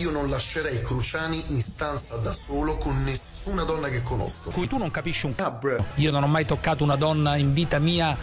io non lascerei Cruciani in stanza da solo con nessuna donna che conosco. Cui tu non capisci un cazzo. Ah, io non ho mai toccato una donna in vita mia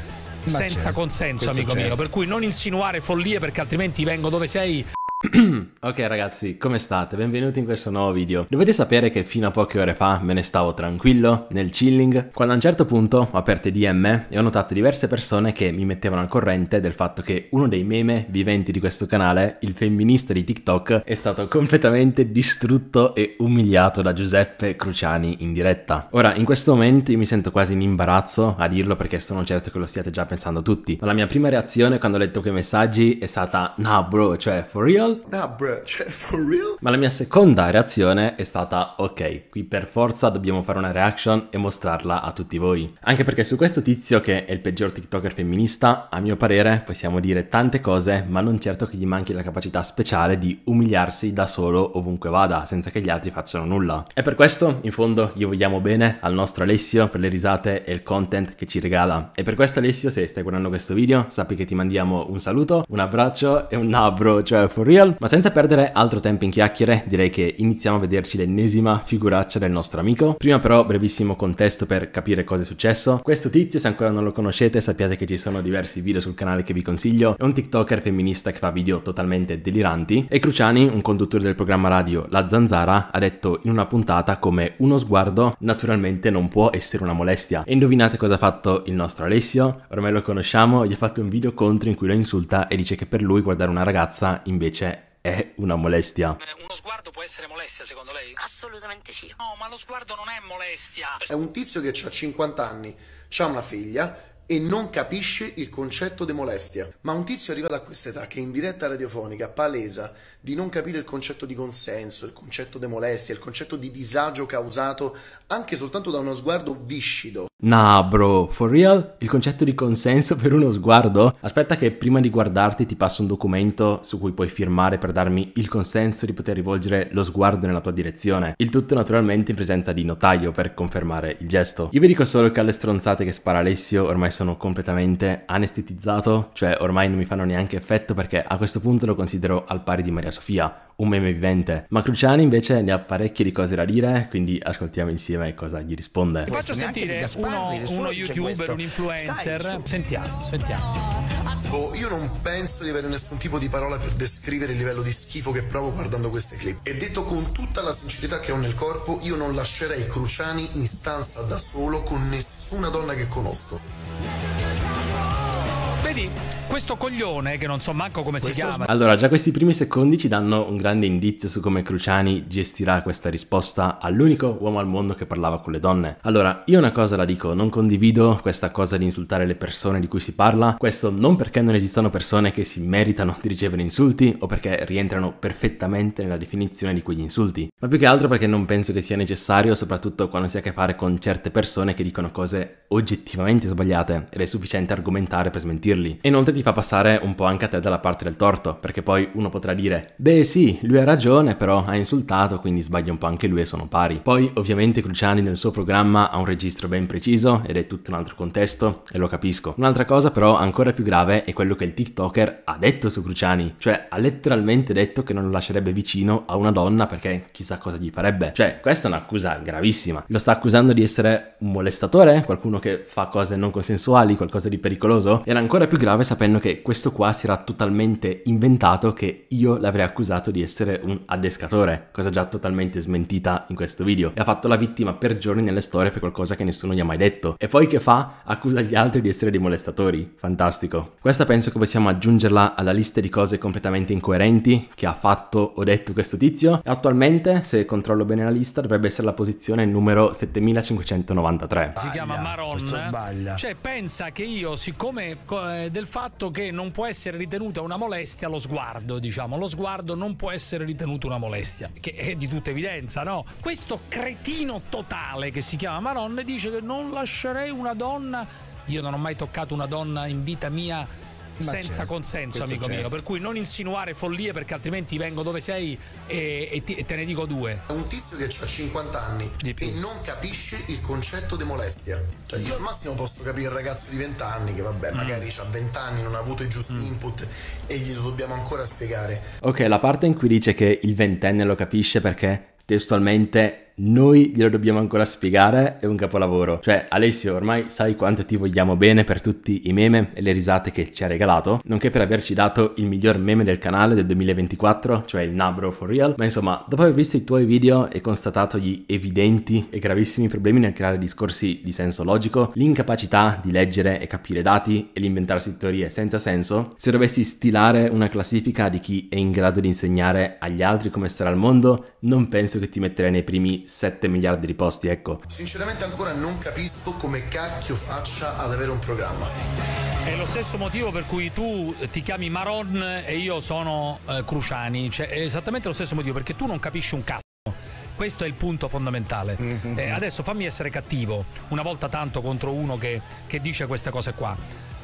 senza certo, consenso, amico mio. Certo. Per cui non insinuare follie perché altrimenti vengo dove sei ok ragazzi, come state? Benvenuti in questo nuovo video. Dovete sapere che fino a poche ore fa me ne stavo tranquillo, nel chilling, quando a un certo punto ho aperto DM e ho notato diverse persone che mi mettevano al corrente del fatto che uno dei meme viventi di questo canale, il femminista di TikTok, è stato completamente distrutto e umiliato da Giuseppe Cruciani in diretta. Ora, in questo momento io mi sento quasi in imbarazzo a dirlo perché sono certo che lo stiate già pensando tutti, ma la mia prima reazione quando ho letto quei messaggi è stata nah bro, cioè for real? real? Nah, bro, cioè, for real? Ma la mia seconda reazione è stata, ok, qui per forza dobbiamo fare una reaction e mostrarla a tutti voi. Anche perché su questo tizio, che è il peggior TikToker femminista, a mio parere possiamo dire tante cose, ma non certo che gli manchi la capacità speciale di umiliarsi da solo ovunque vada, senza che gli altri facciano nulla. E per questo, in fondo, gli vogliamo bene al nostro Alessio per le risate e il content che ci regala. E per questo Alessio, se stai guardando questo video, sappi che ti mandiamo un saluto, un abbraccio e un nabro, cioè for real Unreal. Ma senza perdere altro tempo in chiacchiere, direi che iniziamo a vederci l'ennesima figuraccia del nostro amico. Prima però brevissimo contesto per capire cosa è successo. Questo tizio, se ancora non lo conoscete, sappiate che ci sono diversi video sul canale che vi consiglio. È un TikToker femminista che fa video totalmente deliranti e Cruciani, un conduttore del programma radio La Zanzara, ha detto in una puntata come uno sguardo naturalmente non può essere una molestia. E indovinate cosa ha fatto il nostro Alessio? Ormai lo conosciamo, gli ha fatto un video contro in cui lo insulta e dice che per lui guardare una ragazza invece è una molestia. Eh, uno sguardo può essere molestia secondo lei? Assolutamente sì. No, ma lo sguardo non è molestia. È un tizio che ha 50 anni, ha una figlia e non capisce il concetto di molestia. Ma un tizio arrivato a questa età che in diretta radiofonica palesa di non capire il concetto di consenso, il concetto di molestia, il concetto di disagio causato anche soltanto da uno sguardo viscido. Nah bro, for real? Il concetto di consenso per uno sguardo? Aspetta che prima di guardarti ti passo un documento su cui puoi firmare per darmi il consenso di poter rivolgere lo sguardo nella tua direzione. Il tutto naturalmente in presenza di notaio per confermare il gesto. Io vi dico solo che alle stronzate che spara Alessio ormai sono completamente anestetizzato, cioè ormai non mi fanno neanche effetto perché a questo punto lo considero al pari di Maria Sofia, un meme vivente. Ma Cruciani invece ne ha parecchie di cose da dire, quindi ascoltiamo insieme cosa gli risponde. Ti faccio sentire uno, uno youtuber, un influencer. Sai, sentiamo, sentiamo. Boh, io non penso di avere nessun tipo di parola per descrivere il livello di schifo che provo guardando queste clip. E detto con tutta la sincerità che ho nel corpo, io non lascerei Cruciani in stanza da solo con nessuna donna che conosco. Vedi, questo coglione, che non so manco come questo si chiama. Allora, già questi primi secondi ci danno un grande indizio su come Cruciani gestirà questa risposta all'unico uomo al mondo che parlava con le donne. Allora, io una cosa la dico, non condivido questa cosa di insultare le persone di cui si parla, questo non perché non esistano persone che si meritano di ricevere insulti o perché rientrano perfettamente nella definizione di quegli insulti, ma più che altro perché non penso che sia necessario, soprattutto quando si ha a che fare con certe persone che dicono cose oggettivamente sbagliate ed è sufficiente argomentare per smentirli. E inoltre ti fa passare un po' anche a te dalla parte del torto, perché poi uno potrà dire, beh sì, lui ha ragione, però ha insultato, quindi sbaglia un po' anche lui e sono pari. Poi ovviamente Cruciani nel suo programma ha un registro ben preciso ed è tutto un altro contesto e lo capisco. Un'altra cosa però ancora più grave è quello che il TikToker ha detto su Cruciani, cioè ha letteralmente detto che non lo lascerebbe vicino a una donna perché chissà cosa gli farebbe. Cioè, questa è un'accusa gravissima. Lo sta accusando di essere un molestatore, qualcuno che fa cose non consensuali, qualcosa di pericoloso. Era ancora più grave sapere sapendo che questo qua si era totalmente inventato che io l'avrei accusato di essere un adescatore, cosa già totalmente smentita in questo video. E ha fatto la vittima per giorni nelle storie per qualcosa che nessuno gli ha mai detto. E poi che fa? Accusa gli altri di essere dei molestatori. Fantastico. Questa penso che possiamo aggiungerla alla lista di cose completamente incoerenti che ha fatto o detto questo tizio. Attualmente, se controllo bene la lista, dovrebbe essere la posizione numero 7593. Si chiama Maron. Questo sbaglia. Cioè pensa che io, siccome eh, del fatto fatto che non può essere ritenuta una molestia lo sguardo, diciamo, lo sguardo non può essere ritenuto una molestia, che è di tutta evidenza, no? Questo cretino totale che si chiama Maron dice che non lascerei una donna, io non ho mai toccato una donna in vita mia senza certo, consenso, amico c'è. mio. Certo. Per cui non insinuare follie perché altrimenti vengo dove sei e, e, ti, e te ne dico due. Un tizio che ha 50 anni e non capisce il concetto di molestia. Cioè, io al massimo posso capire il ragazzo di 20 anni che, vabbè, mm. magari ha 20 anni, non ha avuto i giusti mm. input e glielo dobbiamo ancora spiegare. Ok, la parte in cui dice che il ventenne lo capisce perché testualmente noi glielo dobbiamo ancora spiegare, è un capolavoro. Cioè, Alessio, ormai sai quanto ti vogliamo bene per tutti i meme e le risate che ci ha regalato, nonché per averci dato il miglior meme del canale del 2024, cioè il Nabro for Real. Ma insomma, dopo aver visto i tuoi video e constatato gli evidenti e gravissimi problemi nel creare discorsi di senso logico, l'incapacità di leggere e capire dati e l'inventarsi teorie senza senso, se dovessi stilare una classifica di chi è in grado di insegnare agli altri come stare al mondo, non penso che ti metterei nei primi 7 miliardi di posti, ecco. Sinceramente ancora non capisco come cacchio faccia ad avere un programma. È lo stesso motivo per cui tu eh, ti chiami Maron e io sono eh, Cruciani, cioè, è esattamente lo stesso motivo perché tu non capisci un cazzo. Questo è il punto fondamentale. Mhm. Eh, adesso fammi essere cattivo una volta tanto contro uno che, che dice queste cose qua.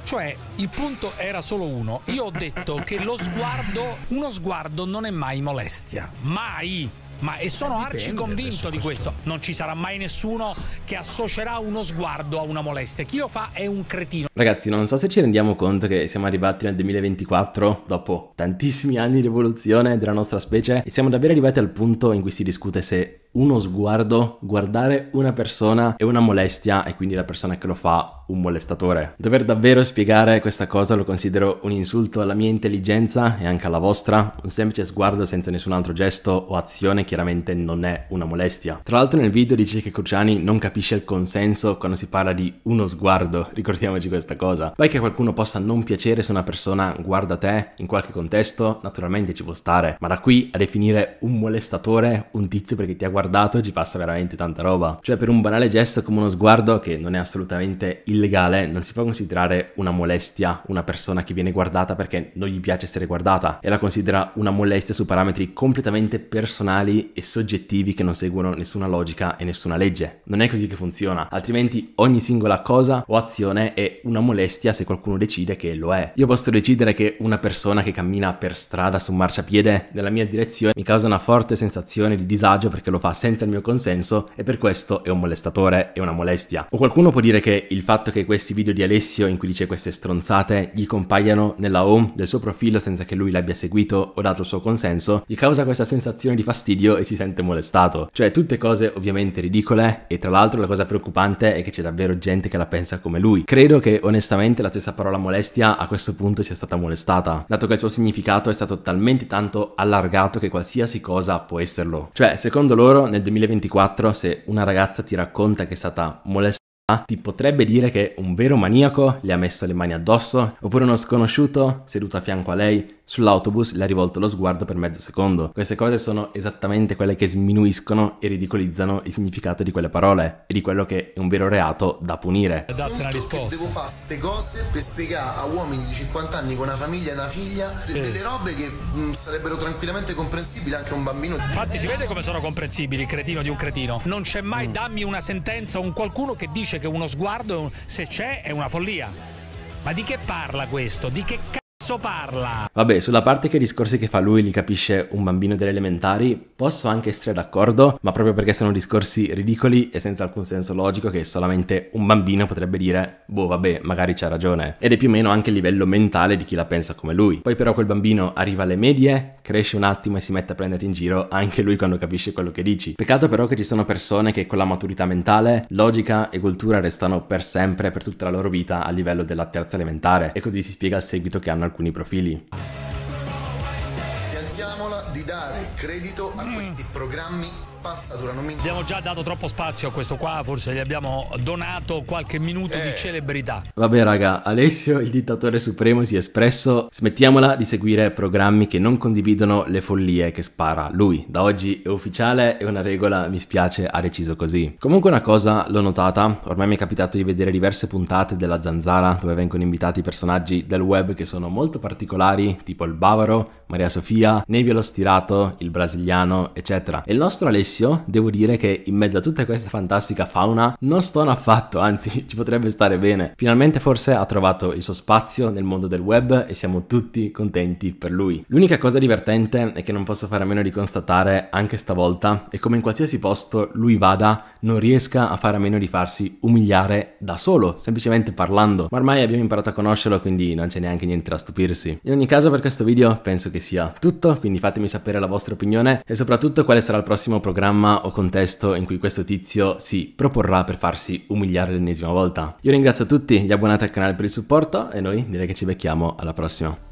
Cioè, il punto era solo uno. Io ho detto che lo sguardo, uno sguardo non è mai molestia. Mai! ma e sono eh, arci convinto di questo. Non ci sarà mai nessuno che associerà uno sguardo a una molestia. Chi lo fa è un cretino. Ragazzi, non so se ci rendiamo conto che siamo arrivati nel 2024, dopo tantissimi anni di evoluzione della nostra specie, e siamo davvero arrivati al punto in cui si discute se uno sguardo, guardare una persona è una molestia e quindi la persona che lo fa un molestatore. Dover davvero spiegare questa cosa lo considero un insulto alla mia intelligenza e anche alla vostra. Un semplice sguardo senza nessun altro gesto o azione chiaramente non è una molestia. Tra l'altro nel video dice che Cruciani non capisce il consenso quando si parla di uno sguardo, ricordiamoci questa cosa. Poi che qualcuno possa non piacere se una persona guarda te in qualche contesto, naturalmente ci può stare, ma da qui a definire un molestatore un tizio perché ti ha guardato guardato ci passa veramente tanta roba. Cioè per un banale gesto come uno sguardo che non è assolutamente illegale non si può considerare una molestia una persona che viene guardata perché non gli piace essere guardata e la considera una molestia su parametri completamente personali e soggettivi che non seguono nessuna logica e nessuna legge. Non è così che funziona, altrimenti ogni singola cosa o azione è una molestia se qualcuno decide che lo è. Io posso decidere che una persona che cammina per strada su marciapiede nella mia direzione mi causa una forte sensazione di disagio perché lo fa senza il mio consenso e per questo è un molestatore, è una molestia. O qualcuno può dire che il fatto che questi video di Alessio in cui dice queste stronzate gli compaiano nella home del suo profilo senza che lui l'abbia seguito o dato il suo consenso, gli causa questa sensazione di fastidio e si sente molestato. Cioè tutte cose ovviamente ridicole e tra l'altro la cosa preoccupante è che c'è davvero gente che la pensa come lui. Credo che onestamente la stessa parola molestia a questo punto sia stata molestata, dato che il suo significato è stato talmente tanto allargato che qualsiasi cosa può esserlo. Cioè secondo loro nel 2024 se una ragazza ti racconta che è stata molestata ti potrebbe dire che un vero maniaco le ha messo le mani addosso? Oppure uno sconosciuto, seduto a fianco a lei, sull'autobus le ha rivolto lo sguardo per mezzo secondo? Queste cose sono esattamente quelle che sminuiscono e ridicolizzano il significato di quelle parole e di quello che è un vero reato da punire. Date una risposta. Devo fare queste cose per spiegare a uomini di 50 anni con una famiglia e una figlia sì. delle robe che mh, mm, sarebbero tranquillamente comprensibili anche a un bambino. Infatti si vede come sono comprensibili, cretino di un cretino. Non c'è mai mm. dammi una sentenza, un qualcuno che dice dice che uno sguardo, se c'è, è una follia. Ma di che parla questo? Di che cazzo? cazzo parla? Vabbè, sulla parte che i discorsi che fa lui li capisce un bambino delle elementari, posso anche essere d'accordo, ma proprio perché sono discorsi ridicoli e senza alcun senso logico che solamente un bambino potrebbe dire, boh vabbè, magari c'ha ragione. Ed è più o meno anche il livello mentale di chi la pensa come lui. Poi però quel bambino arriva alle medie, cresce un attimo e si mette a prenderti in giro anche lui quando capisce quello che dici. Peccato però che ci sono persone che con la maturità mentale, logica e cultura restano per sempre, per tutta la loro vita a livello della terza elementare e così si spiega il seguito che hanno al alcuni profili credito a mm. questi programmi spazzatura. Non mi... Abbiamo già dato troppo spazio a questo qua, forse gli abbiamo donato qualche minuto eh. di celebrità. Vabbè raga, Alessio, il dittatore supremo, si è espresso. Smettiamola di seguire programmi che non condividono le follie che spara lui. Da oggi è ufficiale, è una regola, mi spiace, ha deciso così. Comunque una cosa l'ho notata, ormai mi è capitato di vedere diverse puntate della Zanzara dove vengono invitati personaggi del web che sono molto particolari, tipo il Bavaro, Maria Sofia, Nevio lo Stirato, il brasiliano, eccetera. E il nostro Alessio, devo dire che in mezzo a tutta questa fantastica fauna non stona affatto, anzi ci potrebbe stare bene. Finalmente forse ha trovato il suo spazio nel mondo del web e siamo tutti contenti per lui. L'unica cosa divertente e che non posso fare a meno di constatare anche stavolta è come in qualsiasi posto lui vada non riesca a fare a meno di farsi umiliare da solo, semplicemente parlando. Ma ormai abbiamo imparato a conoscerlo, quindi non c'è neanche niente da stupirsi. In ogni caso per questo video penso che sia tutto, quindi fatemi sapere la vostra opinione opinione e soprattutto quale sarà il prossimo programma o contesto in cui questo tizio si proporrà per farsi umiliare l'ennesima volta. Io ringrazio tutti gli abbonati al canale per il supporto e noi direi che ci becchiamo alla prossima.